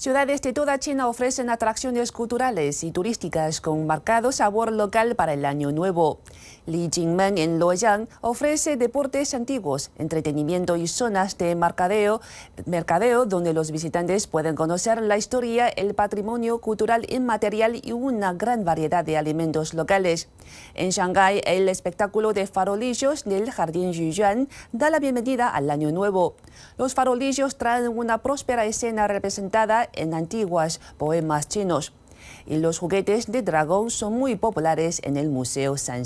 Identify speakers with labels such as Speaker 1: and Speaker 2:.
Speaker 1: Ciudades de toda China ofrecen atracciones culturales y turísticas con marcado sabor local para el año nuevo. Li Jingmen en Luoyang ofrece deportes antiguos, entretenimiento y zonas de mercadeo, mercadeo donde los visitantes pueden conocer la historia, el patrimonio cultural inmaterial y una gran variedad de alimentos locales. En Shanghái, el espectáculo de farolillos del Jardín Yuyuan da la bienvenida al año nuevo. Los farolillos traen una próspera escena representada en antiguos poemas chinos. Y los juguetes de dragón son muy populares en el Museo San